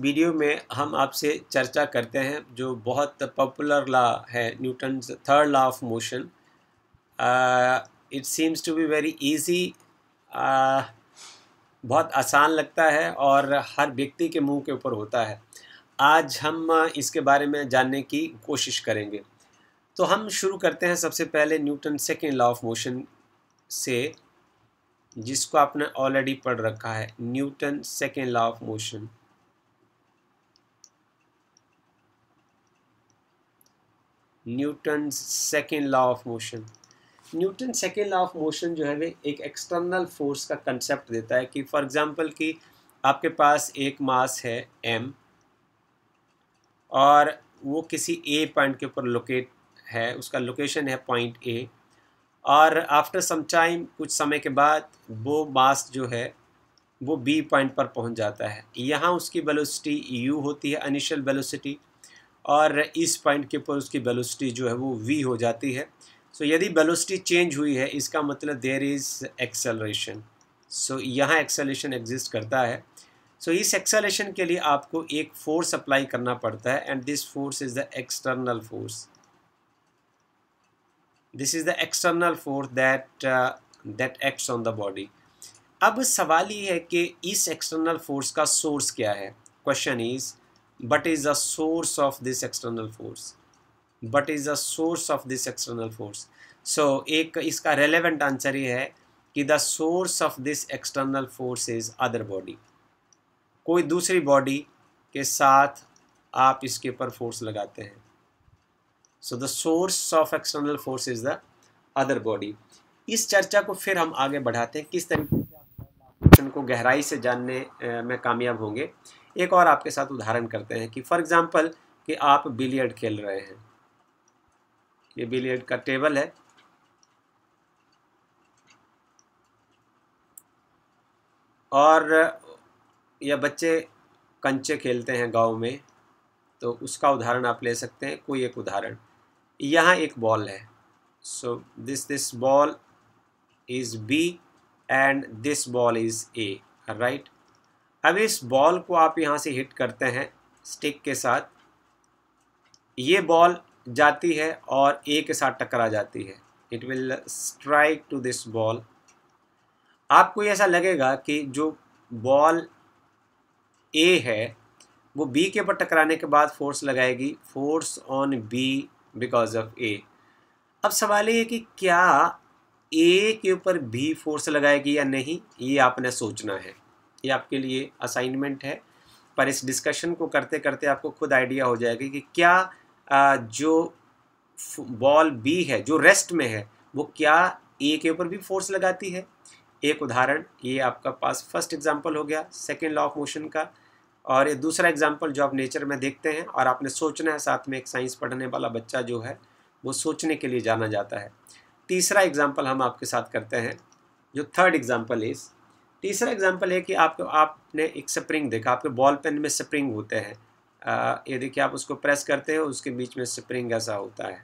Video में हम आपसे चर्चा करते हैं जो बहुत पॉपुलर लॉ है Newton third law of motion it seems to be very easy बहुत आसान लगता है और हर व्यक्ति के मुंह के ऊपर होता है आज हम इसके बारे में जानने की कोशिश करेंगे तो हम शुरू करते हैं सबसे पहले Newton second law of motion से जिसको आपने ऑलरेडी पढ़ रखा है Newton second law of motion Newton's second law of motion Newton second law of motion जो है वे एक एक्सटर्नल फोर्स का कंसेप्ट देता है कि फॉर एग्जांपल कि आपके पास एक मास है एम और वो किसी ए पॉइंट के ऊपर लोकेट है उसका लोकेशन है पॉइंट ए और आफ्टर सम टाइम कुछ समय के बाद वो मास जो है वो बी पॉइंट पर पहुंच जाता है यहाँ उसकी वेलोसिटी यू होती है इनिशियल वेलोसिटी और इस पॉइंट के ऊपर उसकी वेलोसिटी जो है वो वी हो जाती है सो so, यदि वेलोसिटी चेंज हुई है इसका मतलब देर इज़ एक्सेलरेशन सो यहाँ एक्सेलेशन एग्जिस्ट करता है सो so, इस एक्सेलेशन के लिए आपको एक फोर्स अप्लाई करना पड़ता है and this force is the external force this is the external force that that acts on the body अब सवाल ये है कि इस एक्सटर्नल फोर्स का सोर्स क्या है question is but is the source of this external force but is the source of this external force so एक इसका relevant answer ये है कि the source of this external force is other body कोई दूसरी body के साथ आप इसके ऊपर force लगाते हैं so the source of external force is the other body इस चर्चा को फिर हम आगे बढ़ाते हैं किस तरीके से आप को गहराई से जानने में कामयाब होंगे एक और आपके साथ उदाहरण करते हैं कि फॉर एग्ज़ाम्पल कि आप बिलियर्ड खेल रहे हैं ये बिलियर्ड का टेबल है और यह बच्चे कंचे खेलते हैं गांव में तो उसका उदाहरण आप ले सकते हैं कोई एक उदाहरण यहाँ एक बॉल है so this this ball is B and this ball is A right अब इस बॉल को आप यहाँ से हिट करते हैं स्टिक के साथ ये बॉल जाती है और ए के साथ टकरा जाती है it will strike to this ball आपको ऐसा लगेगा कि जो बॉल ए है वो बी के ऊपर टकराने के बाद फोर्स लगाएगी force on B because of A अब सवाल ये है कि क्या ए के ऊपर बी फोर्स लगाएगी या नहीं ये आपने सोचना है ये आपके लिए असाइनमेंट है पर इस डिस्कशन को करते करते आपको खुद आइडिया हो जाएगा कि क्या जो बॉल बी है जो रेस्ट में है वो क्या ए के ऊपर भी फोर्स लगाती है एक उदाहरण ये आपका पास फर्स्ट एग्जाम्पल हो गया सेकेंड लॉ ऑफ मोशन का और ये दूसरा एग्जाम्पल जो आप नेचर में देखते हैं और आपने सोचना है साथ में एक साइंस पढ़ने वाला बच्चा जो है वो सोचने के लिए जाना जाता है तीसरा एग्जाम्पल हम आपके साथ करते हैं जो थर्ड एग्जाम्पल इज़ तीसरा एग्जाम्पल है कि आपको आपने एक स्प्रिंग देखा आपके बॉल पेन में स्प्रिंग होते हैं ये देखिए आप उसको प्रेस करते हो उसके बीच में स्प्रिंग ऐसा होता है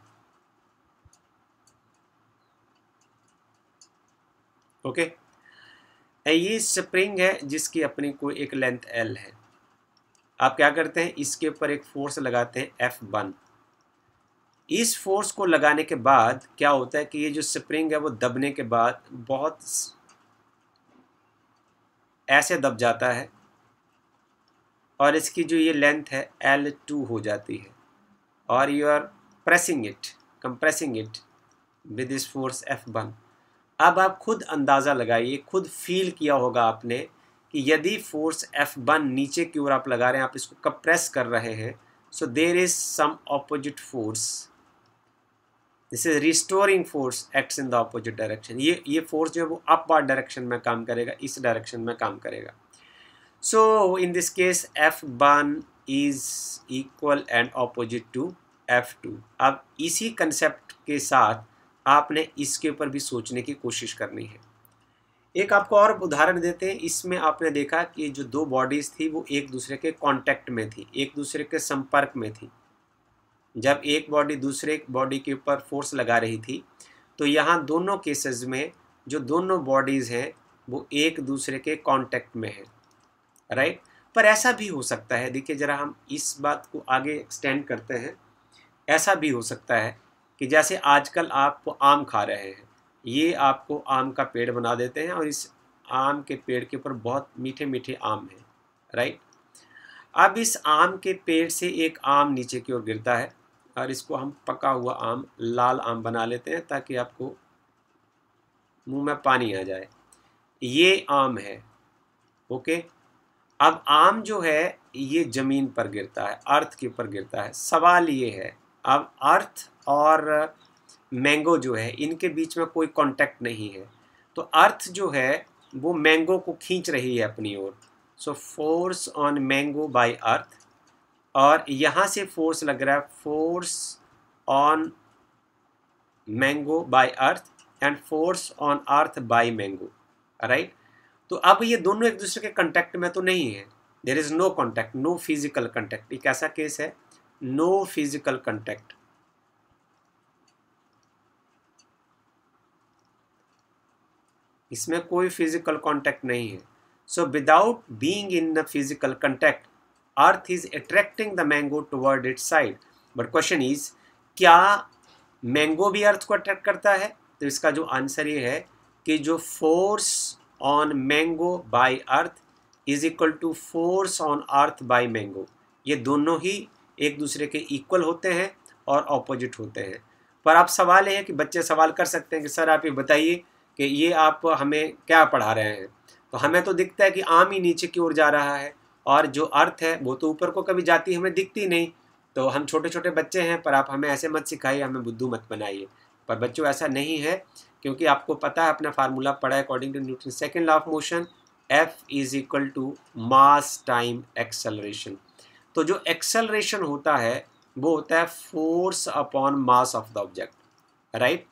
ओके okay? ये स्प्रिंग है जिसकी अपनी कोई एक लेंथ एल है आप क्या करते हैं इसके ऊपर एक फोर्स लगाते हैं एफ वन इस फोर्स को लगाने के बाद क्या होता है कि ये जो स्प्रिंग है वो दबने के बाद बहुत ऐसे दब जाता है और इसकी जो ये लेंथ है एल टू हो जाती है और you are pressing it compressing it with this force F one अब आप खुद अंदाज़ा लगाइए खुद फील किया होगा आपने कि यदि फोर्स एफ वन नीचे की ओर आप लगा रहे हैं आप इसको कंप्रेस कर रहे हैं so there is some opposite force this is restoring force acts in the opposite direction ये ये फोर्स जो है वो अपवर्ड डायरेक्शन में काम करेगा इस डायरेक्शन में काम करेगा so in this case F one is equal and opposite to F two अब इसी कंसेप्ट के साथ आपने इसके ऊपर भी सोचने की कोशिश करनी है एक आपको और उदाहरण देते हैं इसमें आपने देखा कि जो दो बॉडीज़ थी वो एक दूसरे के कांटेक्ट में थी एक दूसरे के संपर्क में थी जब एक बॉडी दूसरे बॉडी के ऊपर फोर्स लगा रही थी तो यहाँ दोनों केसेस में जो दोनों बॉडीज़ हैं वो एक दूसरे के कांटेक्ट में हैं राइट पर ऐसा भी हो सकता है देखिए ज़रा हम इस बात को आगे एक्सटेंड करते हैं ऐसा भी हो सकता है कि जैसे आजकल आप आम खा रहे हैं ये आपको आम का पेड़ बना देते हैं और इस आम के पेड़ के ऊपर बहुत मीठे मीठे आम हैं राइट अब इस आम के पेड़ से एक आम नीचे की ओर गिरता है और इसको हम पका हुआ आम लाल आम बना लेते हैं ताकि आपको मुंह में पानी आ जाए ये आम है ओके अब आम जो है ये ज़मीन पर गिरता है अर्थ के ऊपर गिरता है सवाल ये है अब अर्थ और मैंगो जो है इनके बीच में कोई कांटेक्ट नहीं है तो अर्थ जो है वो मैंगो को खींच रही है अपनी ओर so force on mango by earth और यहाँ से फोर्स लग रहा है force on mango by earth and force on earth by mango right तो अब ये दोनों एक दूसरे के कंटेक्ट में तो नहीं है there is no contact no physical contact एक ऐसा केस है नो फिजिकल कॉन्टैक्ट इसमें कोई फिजिकल कांटेक्ट नहीं है so without being in the physical contact earth is attracting the mango toward its side but question is क्या mango भी earth को अट्रैक्ट करता है तो इसका जो आंसर ये है कि जो force on mango by earth is equal to force on earth by mango ये दोनों ही एक दूसरे के इक्वल होते हैं और ऑपोजिट होते हैं पर आप सवाल ये है कि बच्चे सवाल कर सकते हैं कि सर आप ये बताइए कि ये आप हमें क्या पढ़ा रहे हैं तो हमें तो दिखता है कि आम ही नीचे की ओर जा रहा है और जो अर्थ है वो तो ऊपर को कभी जाती हमें दिखती नहीं तो हम छोटे छोटे बच्चे हैं पर आप हमें ऐसे मत सिखाइए हमें बुद्धू मत बनाइए पर बच्चों ऐसा नहीं है क्योंकि आपको पता है अपना फार्मूला पढ़ा according to Newton second law of motion F is equal to mass time acceleration तो जो एक्सेलरेशन होता है वो होता है force upon mass of the object right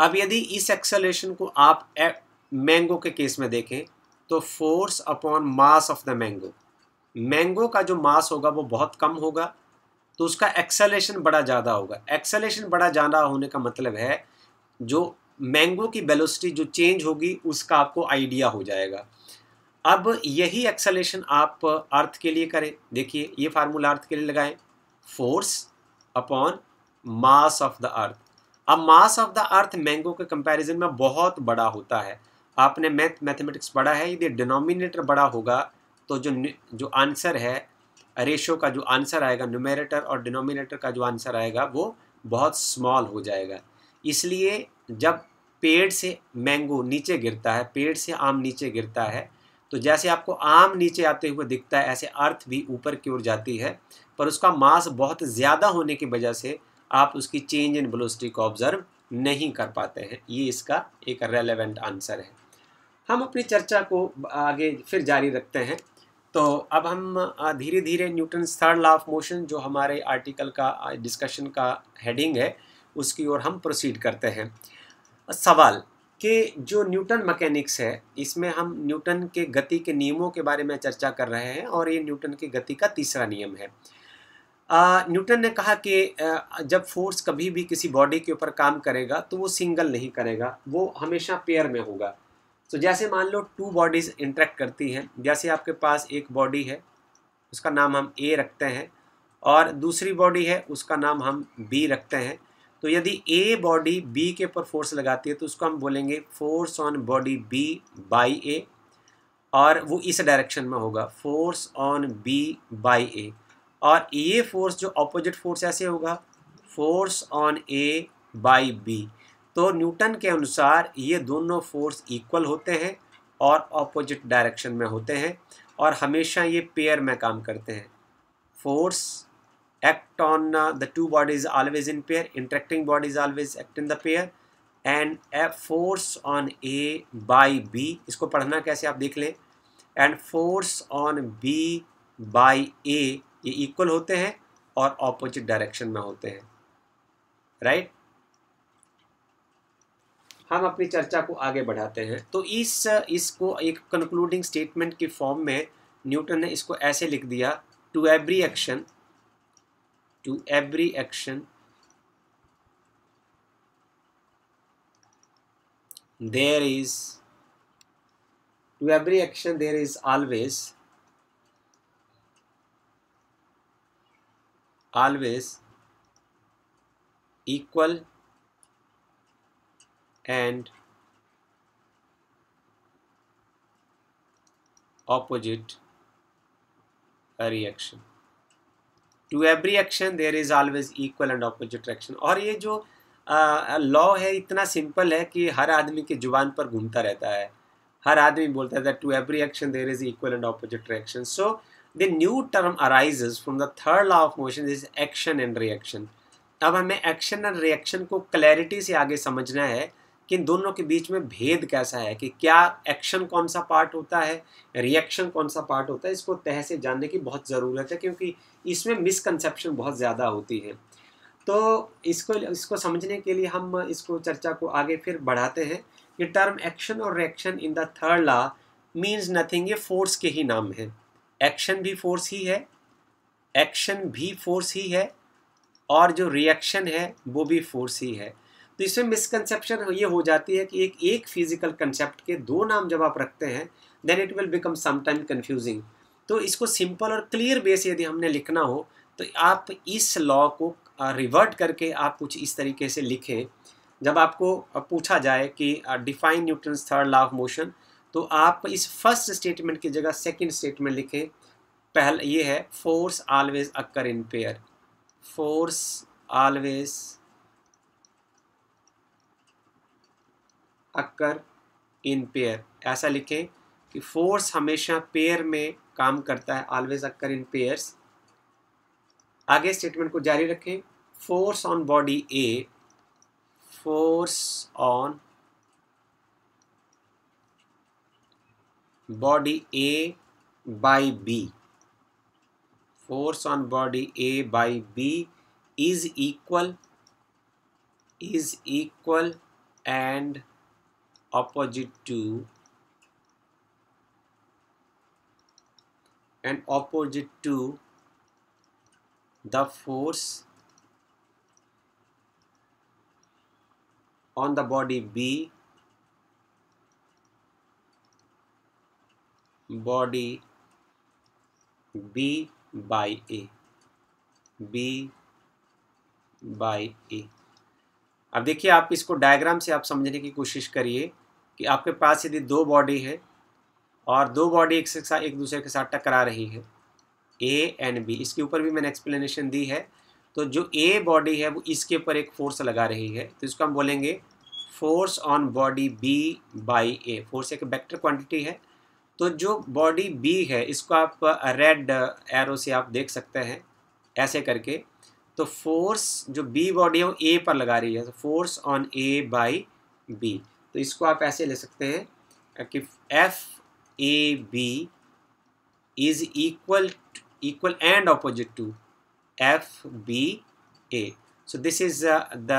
अब यदि इस एक्सेलरेशन को आप मैंगो के केस में देखें तो force upon mass of the mango mango का जो मास होगा वो बहुत कम होगा तो उसका एक्सेलेशन बड़ा ज़्यादा होगा एक्सेलेशन बड़ा ज़्यादा होने का मतलब है जो मैंगो की वेलोसिटी जो चेंज होगी उसका आपको आइडिया हो जाएगा अब यही एक्सेलेशन आप अर्थ के लिए करें देखिए ये फार्मूला अर्थ के लिए लगाएं force upon mass of the earth अब mass of the earth mango के कंपैरिजन में बहुत बड़ा होता है आपने मैथ मैथमेटिक्स पढ़ा है यदि डिनोमिनेटर बड़ा होगा तो जो जो आंसर है रेशो का जो आंसर आएगा न्यूमेरेटर और डिनोमिनेटर का जो आंसर आएगा वो बहुत स्मॉल हो जाएगा इसलिए जब पेड़ से मैंगो नीचे गिरता है पेड़ से आम नीचे गिरता है तो जैसे आपको आम नीचे आते हुए दिखता है ऐसे अर्थ भी ऊपर की ओर जाती है पर उसका मास बहुत ज़्यादा होने की वजह से आप उसकी चेंज इन वेलोसिटी को ऑब्ज़र्व नहीं कर पाते हैं ये इसका एक रेलेवेंट आंसर है हम अपनी चर्चा को आगे फिर जारी रखते हैं तो अब हम धीरे धीरे Newton third law of motion जो हमारे आर्टिकल का डिस्कशन का हेडिंग है उसकी ओर हम प्रोसीड करते हैं सवाल कि जो न्यूटन मैकेनिक्स है इसमें हम न्यूटन के गति के नियमों के बारे में चर्चा कर रहे हैं और ये न्यूटन की गति का तीसरा नियम है न्यूटन ने कहा कि जब फोर्स कभी भी किसी बॉडी के ऊपर काम करेगा तो वो सिंगल नहीं करेगा वो हमेशा पेयर में होगा तो जैसे मान लो टू बॉडीज़ इंटरेक्ट करती हैं जैसे आपके पास एक बॉडी है उसका नाम हम ए रखते हैं और दूसरी बॉडी है उसका नाम हम बी रखते हैं तो यदि ए बॉडी बी के ऊपर फोर्स लगाती है तो उसको हम बोलेंगे force on body B by A और वो इस डायरेक्शन में होगा force on B by A और ये फोर्स जो ऑपोजिट फोर्स ऐसे होगा force on A by B तो न्यूटन के अनुसार ये दोनों फोर्स इक्वल होते हैं और ऑपोजिट डायरेक्शन में होते हैं और हमेशा ये पेयर में काम करते हैं force act on the two bodies always in pair interacting bodies always act in the pair and force on A by B इसको पढ़ना कैसे आप देख लें and force on B by A ये इक्वल होते हैं और ऑपोजिट डायरेक्शन में होते हैं राइट हम अपनी चर्चा को आगे बढ़ाते हैं तो इस इसको एक कंक्लूडिंग स्टेटमेंट के फॉर्म में न्यूटन ने इसको ऐसे लिख दिया to every action to every action there is to every action there is always always equal and opposite a reaction to every action there is always equal and opposite reaction और ये जो law है इतना simple है कि हर आदमी की जुबान पर घूमता रहता है हर आदमी बोलता है to every action there is equal and opposite reaction so the new term arises from the third law of motion is action and reaction अब हमें एक्शन एंड रिएक्शन को क्लैरिटी से आगे समझना है कि इन दोनों के बीच में भेद कैसा है कि क्या एक्शन कौन सा पार्ट होता है रिएक्शन कौन सा पार्ट होता है इसको तह से जानने की बहुत ज़रूरत है क्योंकि इसमें मिसकंसेप्शन बहुत ज़्यादा होती है तो इसको इसको समझने के लिए हम इसको चर्चा को आगे फिर बढ़ाते हैं कि टर्म एक्शन और reaction in the third law means nothing ये फोर्स के ही नाम है एक्शन भी फोर्स ही है एक्शन भी फोर्स ही है और जो रिएक्शन है वो भी फोर्स ही है तो इसमें मिसकनसेप्शन ये हो जाती है कि एक एक फिजिकल कंसेप्ट के दो नाम जब आप रखते हैं then it will become sometime confusing तो इसको सिंपल और क्लियर बेस यदि हमने लिखना हो तो आप इस लॉ को रिवर्ट करके आप कुछ इस तरीके से लिखें जब आपको पूछा जाए कि define Newton's third law of motion तो आप इस फर्स्ट स्टेटमेंट की जगह सेकंड स्टेटमेंट लिखें पहला ये है force always occur in pair force always occur in pair ऐसा लिखें कि फोर्स हमेशा पेयर में काम करता है ऑलवेज अक्कर इन पेयर्स आगे स्टेटमेंट को जारी रखें force on body A force on body A by B force on body A by B is equal is equal and opposite to and opposite to the force on the body B body B by A B by A अब देखिए आप इसको diagram से आप समझने की कोशिश करिए कि आपके पास यदि दो बॉडी है और दो बॉडी एक साथ एक दूसरे के साथ टकरा रही है ए एंड बी इसके ऊपर भी मैंने एक्सप्लेनेशन दी है तो जो ए बॉडी है वो इसके ऊपर एक फोर्स लगा रही है तो इसको हम बोलेंगे force on body B by A force एक वेक्टर क्वांटिटी है तो जो बॉडी बी है इसको आप रेड uh, एरो uh, से आप देख सकते हैं ऐसे करके तो फोर्स जो बी बॉडी है वो ए पर लगा रही है तो force on A by B तो इसको आप ऐसे ले सकते हैं कि F A B is equal equal and opposite to F B A so this is the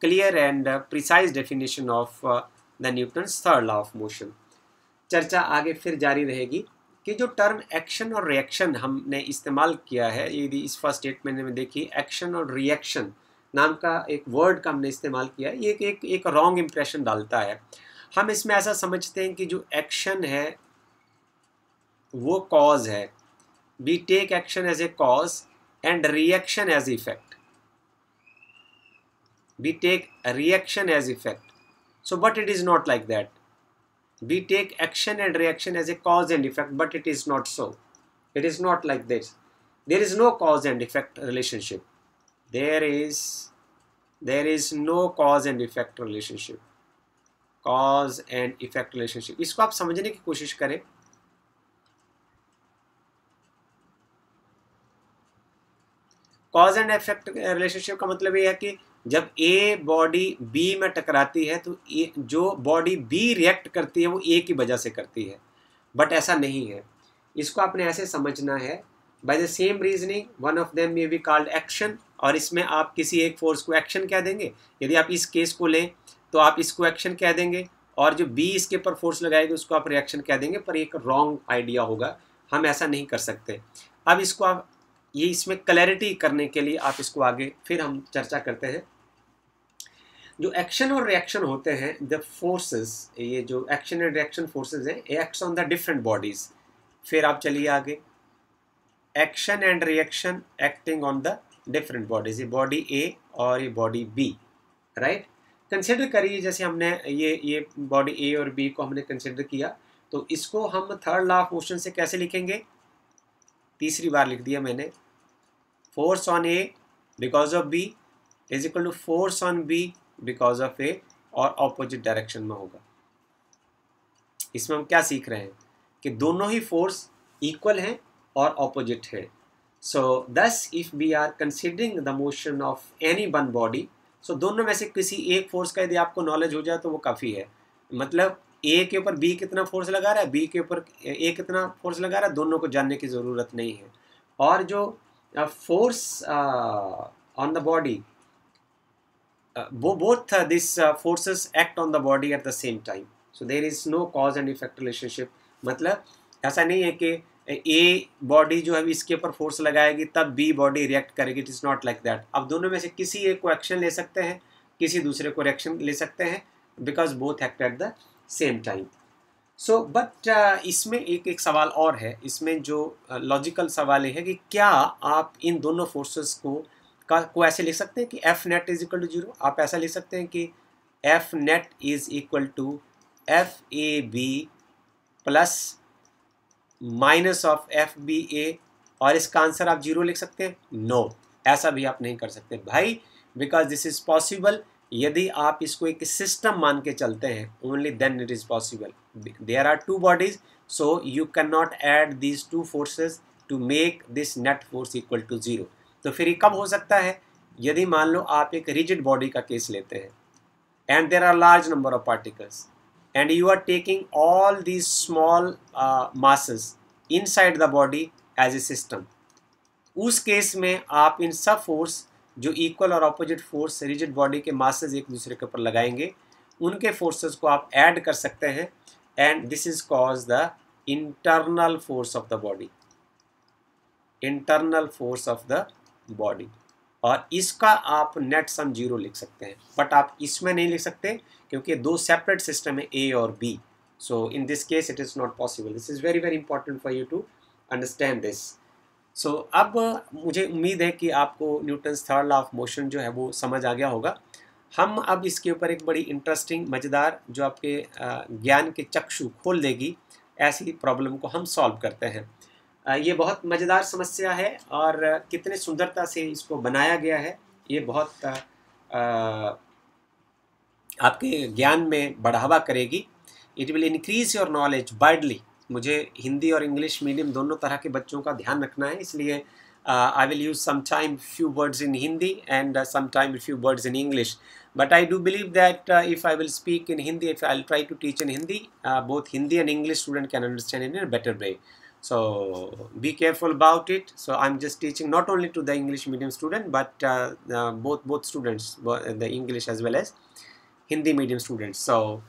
clear and precise definition of the Newton third law of motion चर्चा आगे फिर जारी रहेगी कि जो टर्म एक्शन और रिएक्शन हमने इस्तेमाल किया है यदि इस फर्स्ट स्टेटमेंट में देखिए एक्शन और रिएक्शन नाम का एक वर्ड का हमने इस्तेमाल किया ये एक एक, एक रॉन्ग इम्प्रेशन डालता है हम इसमें ऐसा समझते हैं कि जो एक्शन है वो कॉज है we take action as a cause and reaction as effect we take reaction as effect so but it is not like that we take action and reaction as a cause and effect but it is not so it is not like this there is no cause and effect relationship there is there is no cause and effect relationship cause and effect relationship इसको आप समझने की कोशिश करें cause and effect relationship का मतलब ये है कि जब ए बॉडी बी में टकराती है तो ए, जो बॉडी बी रिएक्ट करती है वो ए की वजह से करती है बट ऐसा नहीं है इसको आपने ऐसे समझना है by the same reasoning one of them may be called action और इसमें आप किसी एक फोर्स को एक्शन कह देंगे यदि आप इस केस को लें तो आप इसको एक्शन कह देंगे और जो बी इसके ऊपर फोर्स लगाएगी उसको आप रिएक्शन कह देंगे पर एक रॉन्ग आइडिया होगा हम ऐसा नहीं कर सकते अब इसको आप ये इसमें क्लैरिटी करने के लिए आप इसको आगे फिर हम चर्चा करते हैं जो एक्शन और रिएक्शन होते हैं द फोर्सेस ये जो एक्शन एंड रिएक्शन फोर्सेस हैं acts on the different bodies फिर आप चलिए आगे action and reaction acting on the different bodies ये बॉडी ए और ये बॉडी बी राइट कंसिडर करिए जैसे हमने ये ये बॉडी ए और बी को हमने कंसिडर किया तो इसको हम थर्ड लॉ ऑफ मोशन से कैसे लिखेंगे तीसरी बार लिख दिया मैंने force on A because of B is equal to force on B because of A और ऑपोजिट डायरेक्शन में होगा इसमें हम क्या सीख रहे हैं कि दोनों ही फोर्स इक्वल हैं और ऑपोजिट है so this if we are considering the motion of any one body so दोनों में से किसी एक फोर्स का यदि आपको नॉलेज हो जाए तो वो काफ़ी है मतलब ए के ऊपर बी कितना फोर्स लगा रहा है बी के ऊपर ए कितना फोर्स लगा रहा है दोनों को जानने की ज़रूरत नहीं है और जो फोर्स ऑन द बॉडी वो both this forces act on the body at the same time so there is no cause and effect relationship मतलब ऐसा नहीं है कि ए बॉडी जो है इसके ऊपर फोर्स लगाएगी तब बी बॉडी रिएक्ट करेगी it is not like that अब दोनों में से किसी एक को एक्शन ले सकते हैं किसी दूसरे को रिएक्शन ले सकते हैं because both act at the same time so but इसमें एक एक सवाल और है इसमें जो लॉजिकल uh, सवाल ये है कि क्या आप इन दोनों फोर्सेस को का को ऐसे लिख सकते हैं कि F net is equal to zero आप ऐसा लिख सकते हैं कि F net is equal to F A B plus minus of F B A और इसका आंसर आप जीरो लिख सकते हैं नो ऐसा भी आप नहीं कर सकते भाई बिकॉज दिस इज पॉसिबल यदि आप इसको एक सिस्टम मान के चलते हैं only then it is possible there are two bodies so you can not add these two forces to make this net force equal to zero तो फिर ये कब हो सकता है यदि मान लो आप एक रिजिड बॉडी का केस लेते हैं and there are large number of particles and you are taking all these small uh, masses inside the body as a system उस केस में आप इन सब फोर्स जो इक्वल और अपोजिट फोर्स रिजिड बॉडी के मासेज एक दूसरे के ऊपर लगाएंगे उनके फोर्सेस को आप ऐड कर सकते हैं and this is cause the internal force of the body internal force of the body और इसका आप नेट सम जीरो लिख सकते हैं बट आप इसमें नहीं लिख सकते क्योंकि दो सेपरेट सिस्टम है ए और B so in this case it is not possible this is very very important for you to understand this so अब मुझे उम्मीद है कि आपको Newton's third law of motion जो है वो समझ आ गया होगा हम अब इसके ऊपर एक बड़ी इंटरेस्टिंग मज़ेदार जो आपके ज्ञान के चक्षु खोल देगी ऐसी प्रॉब्लम को हम सॉल्व करते हैं ये बहुत मज़ेदार समस्या है और कितने सुंदरता से इसको बनाया गया है ये बहुत आपके ज्ञान में बढ़ावा करेगी it will increase your knowledge बाइडली मुझे हिंदी और इंग्लिश मीडियम दोनों तरह के बच्चों का ध्यान रखना है इसलिए I will use some time few words in Hindi and some time few words in English but I do believe that if I will speak in Hindi if I try to teach in Hindi both Hindi and English student can understand in understand it in So be careful about it. So I'm just teaching not only to the English medium student, but uh, uh, both both students, both the English as well as Hindi medium students. So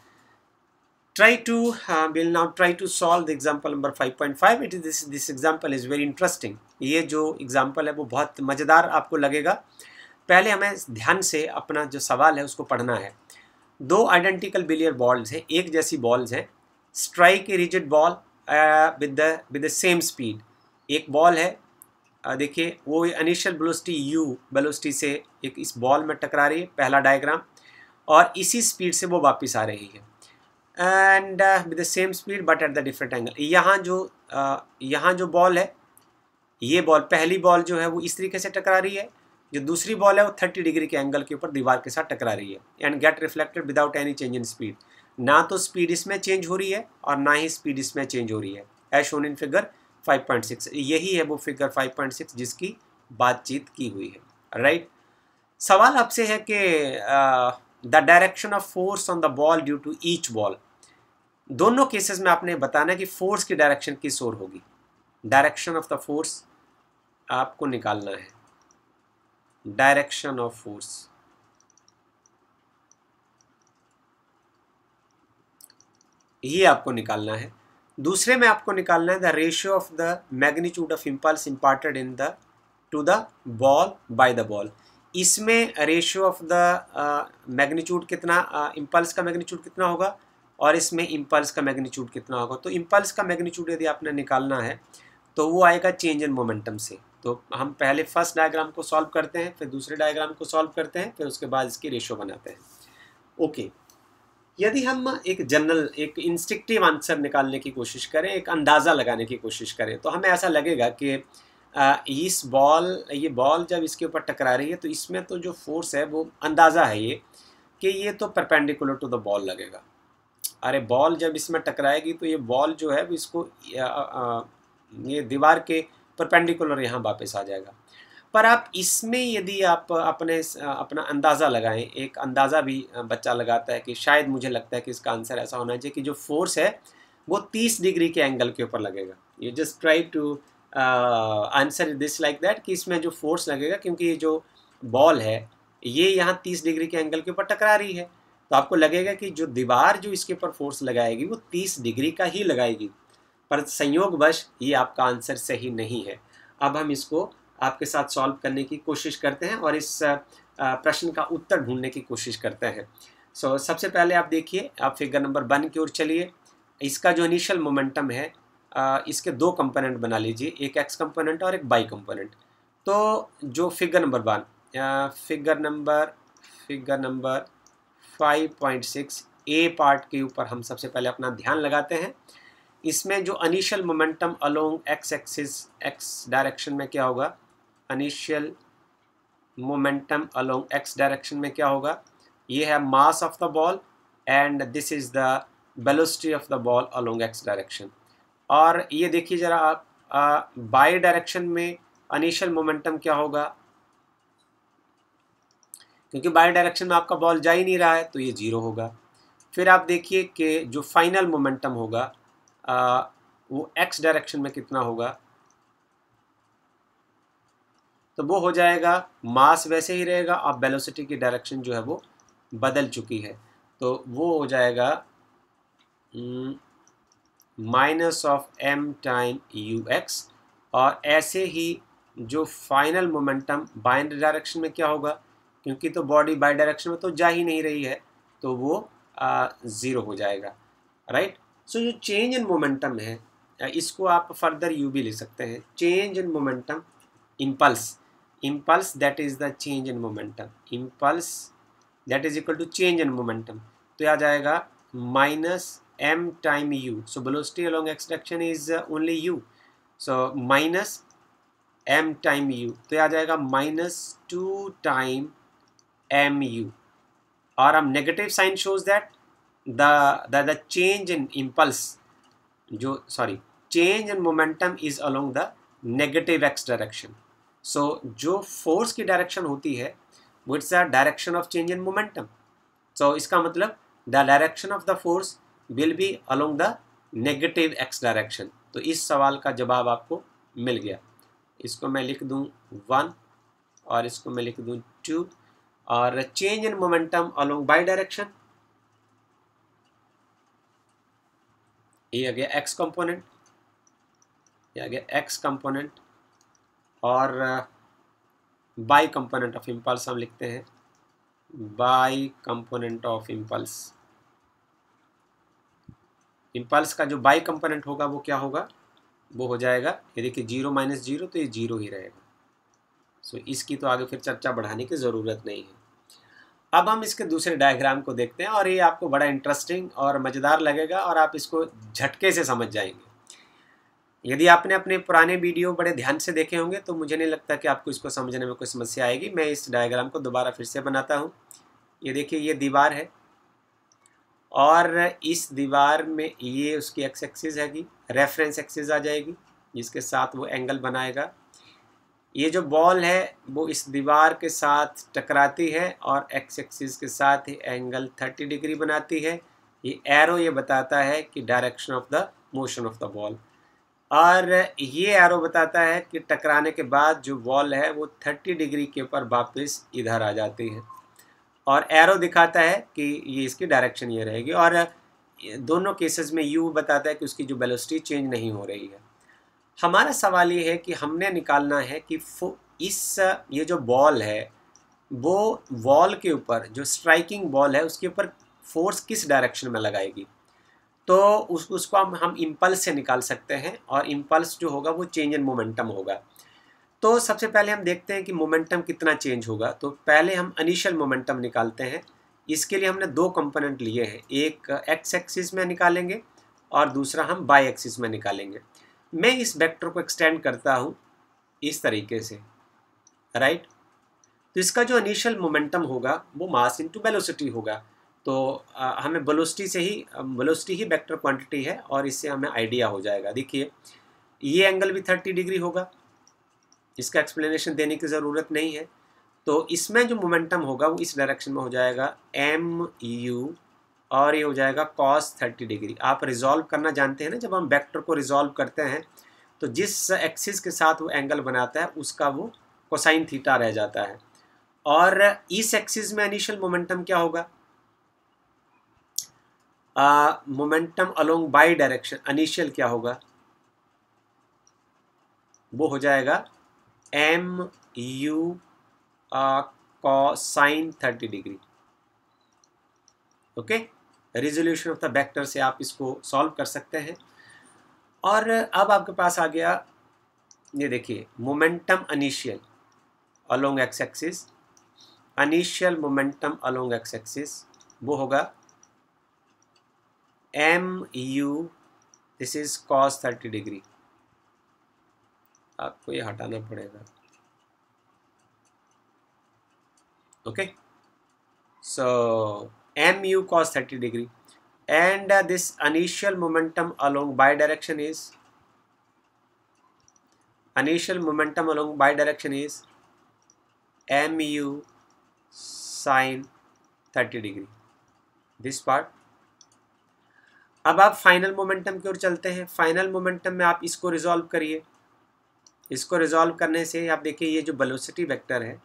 try to uh, we'll now try to solve the example number 5.5. It is this this example is very interesting. ye jo example hai wo bahut mazedar aapko lagega pehle hame dhyan se apna jo sawal hai usko padhna hai दो identical billiard balls हैं एक जैसी balls हैं strike a rigid ball with the with the same speed एक ball है देखिए वो initial velocity you velocity से एक इस बॉल में टकरा रही है पहला डायग्राम और इसी स्पीड से वो वापस आ रही है and with the same speed but at the different angle यहाँ जो uh, यहाँ जो बॉल है ये बॉल पहली बॉल जो है वो इस तरीके से टकरा रही है जो दूसरी बॉल है वो थर्टी डिग्री के एंगल के ऊपर दीवार के साथ टकरा रही है and get reflected without any change in speed ना तो स्पीड इसमें चेंज हो रही है और ना ही स्पीड इसमें चेंज हो रही है एज शोन इन फिगर 5.6 यही है वो फिगर 5.6 जिसकी बातचीत की हुई है राइट right? सवाल आपसे है कि the direction of force on the ball due to each ball दोनों केसेस में आपने बताना कि फोर्स की डायरेक्शन किस ओर होगी डायरेक्शन ऑफ द फोर्स आपको निकालना है डायरेक्शन ऑफ फोर्स ये आपको निकालना है दूसरे में आपको निकालना है the ratio of the magnitude of impulse imparted in the two the ball by the ball इसमें रेशियो ऑफ द मैग्नीट्यूड कितना इम्पल्स uh, का मैग्नीट्यूड कितना होगा और इसमें इम्पल्स का मैग्नीट्यूड कितना होगा तो इम्पल्स का मैग्नीट्यूड यदि आपने निकालना है तो वो आएगा चेंज इन मोमेंटम से तो हम पहले फर्स्ट डायग्राम को सॉल्व करते हैं फिर दूसरे डायग्राम को सॉल्व करते हैं फिर उसके बाद इसकी रेशियो बनाते हैं ओके okay. यदि हम एक जनरल एक इंस्टिक्टिव आंसर निकालने की कोशिश करें एक अंदाज़ा लगाने की कोशिश करें तो हमें ऐसा लगेगा कि इस बॉल ये बॉल जब इसके ऊपर टकरा रही है तो इसमें तो जो फोर्स है वो अंदाज़ा है ये कि ये तो परपेंडिकुलर टू द बॉल लगेगा अरे बॉल जब इसमें टकराएगी तो ये बॉल जो है वो इसको ये दीवार के परपेंडिकुलर यहाँ वापस आ जाएगा पर आप इसमें यदि आप अपने अपना अंदाज़ा लगाएं एक अंदाज़ा भी बच्चा लगाता है कि शायद मुझे लगता है कि इसका आंसर ऐसा होना चाहिए कि जो फोर्स है वो तीस डिग्री के एंगल के ऊपर लगेगा you just try to answer this like that कि इसमें जो फोर्स लगेगा क्योंकि ये जो बॉल है ये यहाँ तीस डिग्री के एंगल के ऊपर टकरा रही है तो आपको लगेगा कि जो दीवार जो इसके ऊपर फोर्स लगाएगी वो तीस डिग्री का ही लगाएगी पर संयोगवश ये आपका आंसर सही नहीं है अब हम इसको आपके साथ सॉल्व करने की कोशिश करते हैं और इस प्रश्न का उत्तर ढूंढने की कोशिश करते हैं सो so, सबसे पहले आप देखिए आप फिगर नंबर वन की ओर चलिए इसका जो इनिशियल मोमेंटम है इसके दो कंपोनेंट बना लीजिए एक एक्स कंपोनेंट और एक बाई कंपोनेंट तो जो figure number one figure number figure number 5.6 A part के ऊपर हम सबसे पहले अपना ध्यान लगाते हैं इसमें जो initial momentum along x axis x direction में क्या होगा initial momentum along x direction में क्या होगा ये है mass of the ball and this is the velocity of the ball along x direction और ये देखिए ज़रा आप बाई डायरेक्शन में अनिशियल मोमेंटम क्या होगा क्योंकि बाई डायरेक्शन में आपका बॉल जा ही नहीं रहा है तो ये ज़ीरो होगा फिर आप देखिए कि जो फाइनल मोमेंटम होगा आ, वो एक्स डायरेक्शन में कितना होगा तो वो हो जाएगा मास वैसे ही रहेगा अब वेलोसिटी की डायरेक्शन जो है वो बदल चुकी है तो वो हो जाएगा minus of m time u x और ऐसे ही जो फाइनल मोमेंटम बाइन डायरेक्शन में क्या होगा क्योंकि तो बॉडी बाई डायरेक्शन में तो जा ही नहीं रही है तो वो ज़ीरो हो जाएगा राइट सो जो चेंज इन मोमेंटम है इसको आप फर्दर यू भी ले सकते हैं change in momentum impulse impulse that is the change in momentum impulse that is equal to change in momentum तो आ जाएगा minus m time u so velocity along x direction is uh, only u so minus m time u तो आ जाएगा minus 2 time m u और हम negative sign shows that the the, the change in impulse sorry change in momentum is along the negative x direction सो जो force की direction होती है वो it's the direction of change in momentum so इसका मतलब the direction of the force will be along the negative x direction तो इस सवाल का जवाब आपको मिल गया इसको मैं लिख दूँ वन और इसको मैं लिख दूँ टू और change in momentum along y direction ये आ गया एक्स कंपोनेंट ये आ गया एक्स कंपोनेंट और बाई कंपोनेंट ऑफ इम्पल्स हम लिखते हैं y component of impulse impulse का जो बाई कंपोनेंट होगा वो क्या होगा वो हो जाएगा ये देखिए जीरो माइनस जीरो तो ये जीरो ही रहेगा सो so, इसकी तो आगे फिर चर्चा बढ़ाने की ज़रूरत नहीं है अब हम इसके दूसरे डायग्राम को देखते हैं और ये आपको बड़ा इंटरेस्टिंग और मज़ेदार लगेगा और आप इसको झटके से समझ जाएंगे यदि आपने अपने पुराने वीडियो बड़े ध्यान से देखे होंगे तो मुझे नहीं लगता कि आपको इसको समझने में कोई समस्या आएगी मैं इस डायग्राम को दोबारा फिर से बनाता हूँ ये देखिए ये दीवार है और इस दीवार में ये उसकी एक्स एक्सिस हैगी रेफरेंस एक्सिस आ जाएगी जिसके साथ वो एंगल बनाएगा ये जो बॉल है वो इस दीवार के साथ टकराती है और एक्स एक्सिस के साथ ही एंगल थर्टी डिग्री बनाती है ये एरो ये बताता है कि direction of the motion of the ball और ये एरो बताता है कि टकराने के बाद जो वॉल है वो 30 डिग्री के ऊपर वापस इधर आ जाती है और एरो दिखाता है कि ये इसकी डायरेक्शन ये रहेगी और दोनों केसेस में यू बताता है कि उसकी जो वेलोसिटी चेंज नहीं हो रही है हमारा सवाल ये है कि हमने निकालना है कि इस ये जो बॉल है वो वॉल के ऊपर जो स्ट्राइकिंग बॉल है उसके ऊपर फोर्स किस डायरेक्शन में लगाएगी तो उस उसको हम हम इम्पल्स से निकाल सकते हैं और इम्पल्स जो होगा वो चेंज इन मोमेंटम होगा तो सबसे पहले हम देखते हैं कि मोमेंटम कितना चेंज होगा तो पहले हम अनिशियल मोमेंटम निकालते हैं इसके लिए हमने दो कंपोनेंट लिए हैं एक एक्स एक्सिस में निकालेंगे और दूसरा हम बाई एक्सिस में निकालेंगे मैं इस वेक्टर को एक्सटेंड करता हूँ इस तरीके से राइट तो इसका जो अनिशियल मोमेंटम होगा वो मास इंटू वेलोसिटी होगा तो हमें वेलोसिटी से ही वेलोसिटी ही वेक्टर क्वांटिटी है और इससे हमें आइडिया हो जाएगा देखिए ये एंगल भी थर्टी डिग्री होगा इसका एक्सप्लेनेशन देने की ज़रूरत नहीं है तो इसमें जो मोमेंटम होगा वो इस डायरेक्शन में हो जाएगा एम यू और ये हो जाएगा कॉस थर्टी डिग्री आप रिजॉल्व करना जानते हैं ना जब हम वेक्टर को रिजॉल्व करते हैं तो जिस एक्सिस के साथ वो एंगल बनाता है उसका वो कोसाइन थीटा रह जाता है और इस एक्सिस में इनिशियल मोमेंटम क्या होगा momentum along y direction initial क्या होगा वो हो जाएगा m u sine thirty degree okay resolution of the vector से आप इसको सॉल्व कर सकते हैं और अब आपके पास आ गया ये देखिए momentum initial along x axis initial momentum along x axis वो होगा mu this is cos 30 degree आपको ये हटाना पड़ेगा okay so mu cos 30 degree and uh, this initial momentum along direction is initial momentum along direction is mu sine 30 degree this part अब आप final momentum की ओर चलते हैं फाइनल मोमेंटम में आप इसको रिजॉल्व करिए इसको रिजॉल्व करने से आप देखिए ये जो बलोसिटी वेक्टर है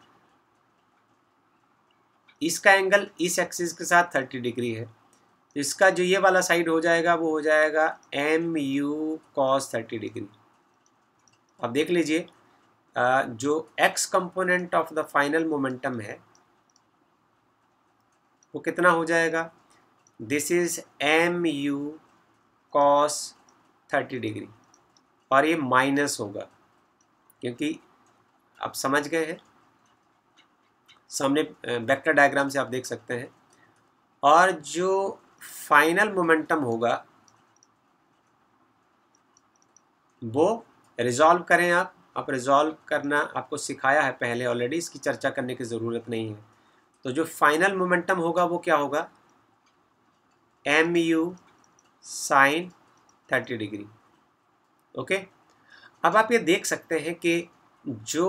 इसका एंगल इस एक्सिस के साथ 30 डिग्री है तो इसका जो ये वाला साइड हो जाएगा वो हो जाएगा m u cos thirty degree अब देख लीजिए जो x component of the final momentum है वो कितना हो जाएगा this is m u cos thirty degree और ये माइनस होगा क्योंकि आप समझ गए हैं सामने वेक्टर डायग्राम से आप देख सकते हैं और जो फाइनल मोमेंटम होगा वो रिजॉल्व करें आप आप रिजॉल्व करना आपको सिखाया है पहले ऑलरेडी इसकी चर्चा करने की ज़रूरत नहीं है तो जो फाइनल मोमेंटम होगा वो क्या होगा m u sine thirty degree okay अब आप ये देख सकते हैं कि जो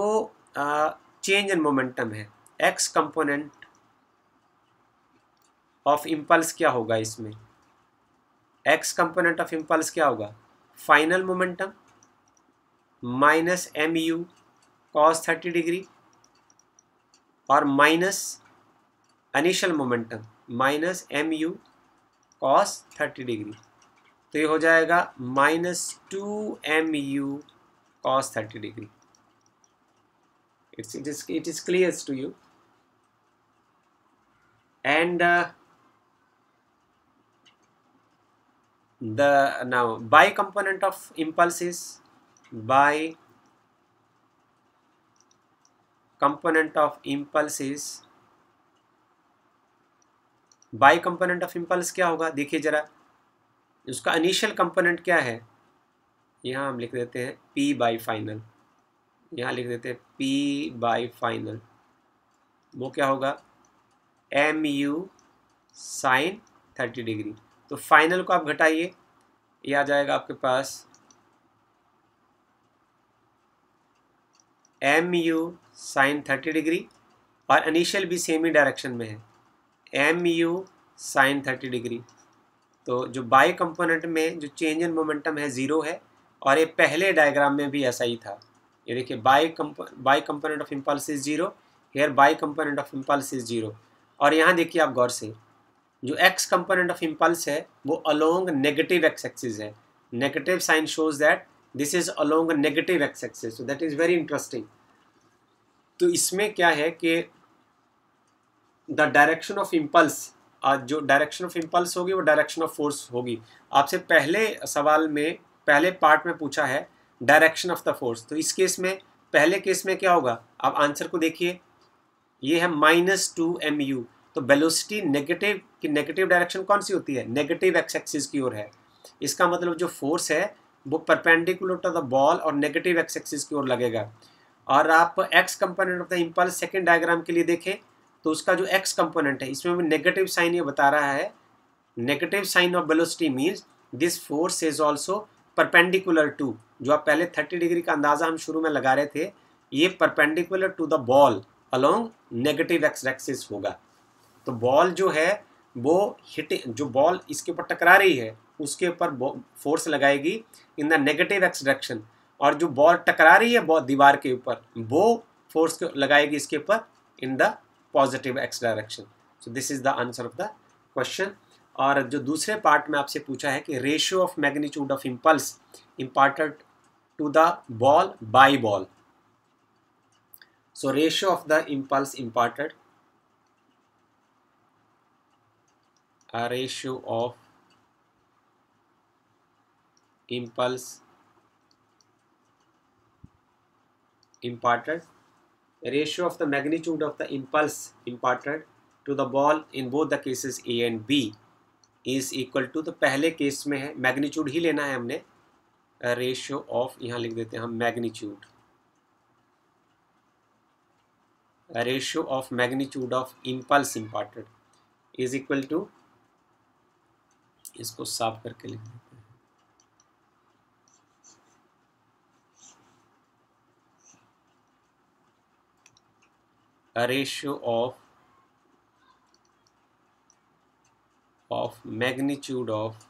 चेंज इन मोमेंटम है एक्स कंपोनेंट ऑफ इम्पल्स क्या होगा इसमें एक्स कंपोनेंट ऑफ इम्पल्स क्या होगा final momentum minus m u cos thirty degree और minus initial momentum minus m u cos thirty degree तो ये हो जाएगा minus two m u cos thirty degree it's it is it is clear to you and the now y component of impulses y component of impulses y component of impulse क्या होगा देखिए ज़रा उसका initial component क्या है यहाँ हम लिख देते हैं पी बाई फाइनल यहाँ लिख देते हैं पी बाई फाइनल वो क्या होगा m u sine thirty degree तो फाइनल को आप घटाइए ये आ जाएगा आपके पास m u sine thirty degree और इनिशियल भी सेम ही डायरेक्शन में है m u sine thirty degree तो जो बाई कंपोनेंट में जो चेंज इन मोमेंटम है ज़ीरो है और ये पहले डायग्राम में भी ऐसा ही था ये देखिए y y component of impulse is zero here y component of impulse is zero और यहाँ देखिए आप गौर से जो एक्स कंपोनेंट ऑफ इम्पल्स है वो अलोंग नेगेटिव एक्स एक्सिस है negative sign shows that this is along negative x axis so that is very interesting तो इसमें क्या है कि द डायरेक्शन ऑफ इम्पल्स जो डायरेक्शन ऑफ इम्पल्स होगी वो डायरेक्शन ऑफ फोर्स होगी आपसे पहले सवाल में पहले पार्ट में पूछा है डायरेक्शन ऑफ द फोर्स तो इस केस में पहले केस में क्या होगा आप आंसर को देखिए ये है माइनस टू एम यू तो वेलोसिटी नेगेटिव की नेगेटिव डायरेक्शन कौन सी होती है नेगेटिव एक्स एक्सिस की ओर है इसका मतलब जो फोर्स है वो परपेंडिकुलर टू द बॉल और नेगेटिव एक्स एक्सिस की ओर लगेगा और आप x component of the impulse second diagram के लिए देखें तो उसका जो एक्स कंपोनेंट है इसमें भी नेगेटिव साइन ये बता रहा है negative sign of velocity means this force is also perpendicular to जो आप पहले थर्टी डिग्री का अंदाज़ा हम शुरू में लगा रहे थे ये perpendicular to the ball along negative x axis होगा तो बॉल जो है वो हिट जो बॉल इसके ऊपर टकरा रही है उसके ऊपर फोर्स लगाएगी in the negative x direction और जो बॉल टकरा रही है दीवार के ऊपर वो फोर्स लगाएगी इसके ऊपर in the positive x direction so this is the answer of the question और जो दूसरे पार्ट में आपसे पूछा है कि ratio of magnitude of impulse imparted to the ball by ball so ratio of the impulse imparted ratio of of impulse ratio of the magnitude of the impulse imparted to the ball in both the cases A and B is equal to तो पहले case में है magnitude ही लेना है हमने ratio of यहाँ लिख देते हैं हम magnitude ratio of magnitude of impulse imparted is equal to इसको साफ करके लिख दें a ratio of of magnitude of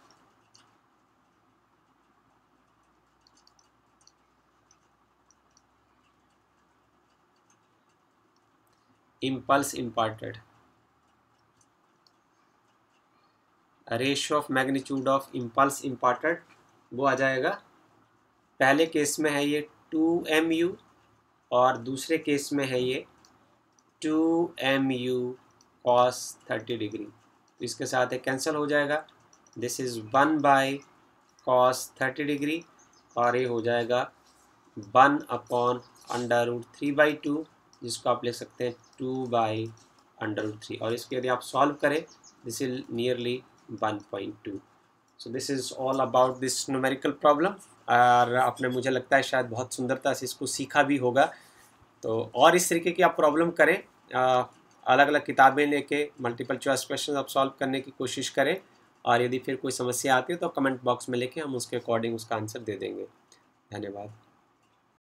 impulse imparted a ratio of magnitude of impulse imparted वो आ जाएगा पहले केस में है ये टू एम यू और दूसरे केस में है ये two m u cos thirty degree तो इसके साथ ये कैंसिल हो जाएगा this is one by cos thirty degree और ये हो जाएगा one upon under root three by two जिसको आप लिख सकते हैं two by under root three और इसके यदि आप सॉल्व करें this is nearly one point two so this is all about this numerical problem और आपने मुझे लगता है शायद बहुत सुंदरता से इसको सीखा भी होगा तो और इस तरीके की आप प्रॉब्लम करें आ, अलग अलग किताबें लेके मल्टीपल चॉइस क्वेश्चन आप सॉल्व करने की कोशिश करें और यदि फिर कोई समस्या आती है तो कमेंट बॉक्स में लेके हम उसके अकॉर्डिंग उसका आंसर दे देंगे धन्यवाद